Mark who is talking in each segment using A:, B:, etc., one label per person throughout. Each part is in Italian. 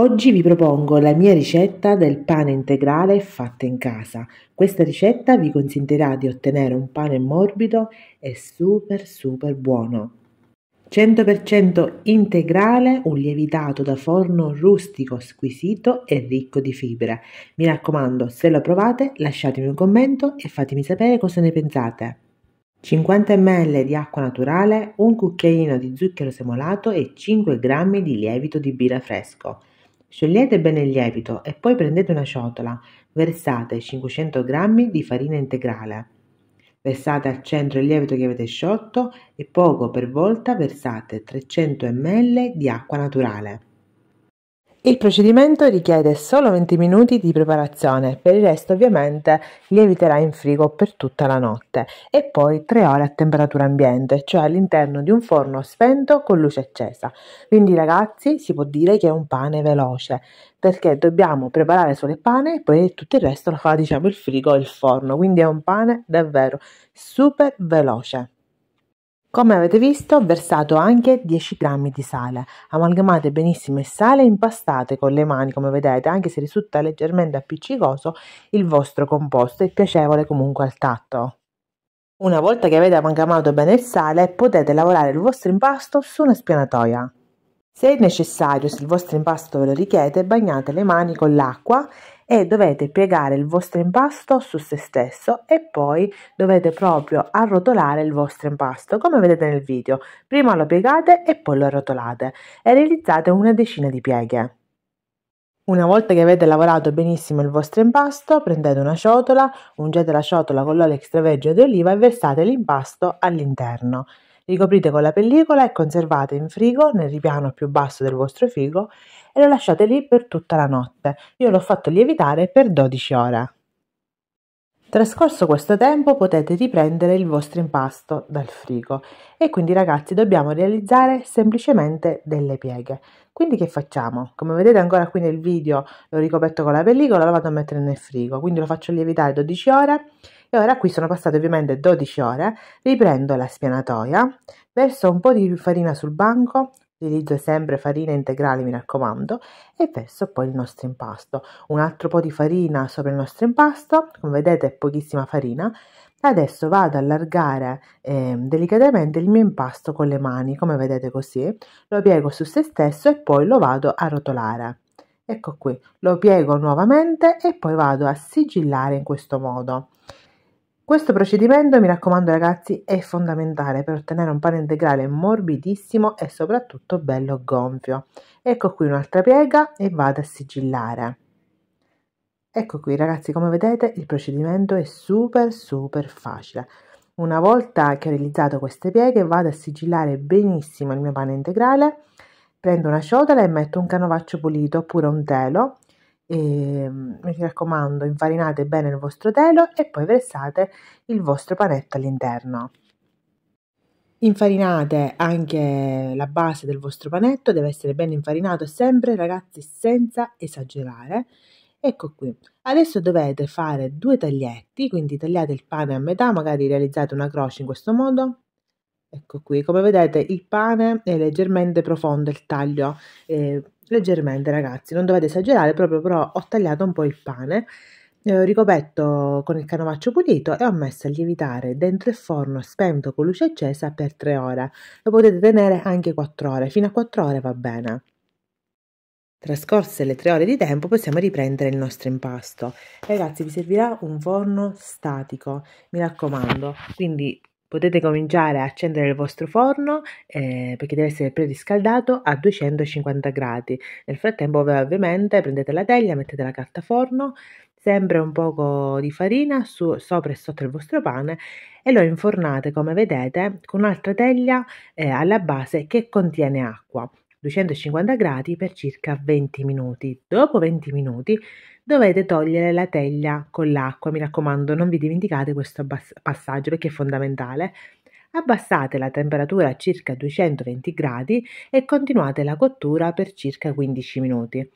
A: Oggi vi propongo la mia ricetta del pane integrale fatta in casa. Questa ricetta vi consentirà di ottenere un pane morbido e super super buono. 100% integrale, un lievitato da forno rustico, squisito e ricco di fibre. Mi raccomando, se lo provate lasciatemi un commento e fatemi sapere cosa ne pensate. 50 ml di acqua naturale, un cucchiaino di zucchero semolato e 5 g di lievito di birra fresco. Sciogliete bene il lievito e poi prendete una ciotola, versate 500 g di farina integrale. Versate al centro il lievito che avete sciolto e poco per volta versate 300 ml di acqua naturale. Il procedimento richiede solo 20 minuti di preparazione, per il resto ovviamente lieviterà in frigo per tutta la notte e poi 3 ore a temperatura ambiente, cioè all'interno di un forno spento con luce accesa. Quindi ragazzi si può dire che è un pane veloce perché dobbiamo preparare solo il pane e poi tutto il resto lo fa diciamo il frigo e il forno, quindi è un pane davvero super veloce. Come avete visto ho versato anche 10 g di sale, amalgamate benissimo il sale e impastate con le mani come vedete anche se risulta leggermente appiccicoso il vostro composto è piacevole comunque al tatto. Una volta che avete amalgamato bene il sale potete lavorare il vostro impasto su una spianatoia. Se necessario, se il vostro impasto ve lo richiede, bagnate le mani con l'acqua e dovete piegare il vostro impasto su se stesso e poi dovete proprio arrotolare il vostro impasto come vedete nel video prima lo piegate e poi lo arrotolate e realizzate una decina di pieghe una volta che avete lavorato benissimo il vostro impasto, prendete una ciotola, ungete la ciotola con l'olio extravergine d'oliva e versate l'impasto all'interno ricoprite con la pellicola e conservate in frigo nel ripiano più basso del vostro frigo e lo lasciate lì per tutta la notte. Io l'ho fatto lievitare per 12 ore. Trascorso questo tempo potete riprendere il vostro impasto dal frigo e quindi ragazzi dobbiamo realizzare semplicemente delle pieghe. Quindi che facciamo? Come vedete ancora qui nel video l'ho ricoperto con la pellicola, lo vado a mettere nel frigo, quindi lo faccio lievitare 12 ore e ora qui sono passate ovviamente 12 ore, riprendo la spianatoia, verso un po' di farina sul banco, utilizzo sempre farina integrale mi raccomando e verso poi il nostro impasto un altro po' di farina sopra il nostro impasto come vedete è pochissima farina adesso vado ad allargare eh, delicatamente il mio impasto con le mani come vedete così lo piego su se stesso e poi lo vado a rotolare ecco qui lo piego nuovamente e poi vado a sigillare in questo modo questo procedimento, mi raccomando ragazzi, è fondamentale per ottenere un pane integrale morbidissimo e soprattutto bello gonfio. Ecco qui un'altra piega e vado a sigillare. Ecco qui ragazzi, come vedete il procedimento è super super facile. Una volta che ho realizzato queste pieghe vado a sigillare benissimo il mio pane integrale, prendo una ciotola e metto un canovaccio pulito oppure un telo e, ehm, mi raccomando, infarinate bene il vostro telo e poi versate il vostro panetto all'interno. Infarinate anche la base del vostro panetto, deve essere ben infarinato sempre, ragazzi, senza esagerare. Ecco qui. Adesso dovete fare due taglietti, quindi tagliate il pane a metà, magari realizzate una croce in questo modo, Ecco qui, come vedete il pane è leggermente profondo il taglio, eh, leggermente ragazzi, non dovete esagerare proprio però ho tagliato un po' il pane, eh, ricoperto con il canovaccio pulito e ho messo a lievitare dentro il forno spento con luce accesa per 3 ore, lo potete tenere anche 4 ore, fino a 4 ore va bene. Trascorse le tre ore di tempo possiamo riprendere il nostro impasto. Ragazzi vi servirà un forno statico, mi raccomando, quindi potete cominciare a accendere il vostro forno eh, perché deve essere preriscaldato a 250 gradi. Nel frattempo ovviamente prendete la teglia, mettete la carta forno, sempre un poco di farina su, sopra e sotto il vostro pane e lo infornate come vedete con un'altra teglia eh, alla base che contiene acqua. 250 gradi per circa 20 minuti. Dopo 20 minuti dovete togliere la teglia con l'acqua, mi raccomando non vi dimenticate questo passaggio perché è fondamentale. Abbassate la temperatura a circa 220 gradi e continuate la cottura per circa 15 minuti.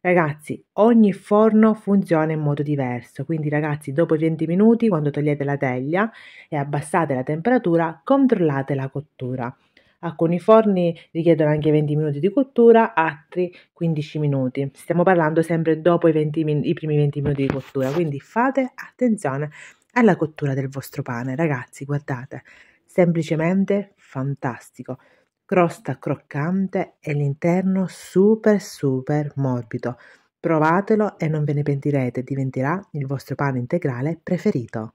A: Ragazzi, ogni forno funziona in modo diverso, quindi ragazzi, dopo 20 minuti, quando togliete la teglia e abbassate la temperatura, controllate la cottura. Alcuni forni richiedono anche 20 minuti di cottura, altri 15 minuti. Stiamo parlando sempre dopo i, 20, i primi 20 minuti di cottura, quindi fate attenzione alla cottura del vostro pane, ragazzi, guardate, semplicemente fantastico. Crosta croccante e l'interno super super morbido. Provatelo e non ve ne pentirete, diventerà il vostro pane integrale preferito.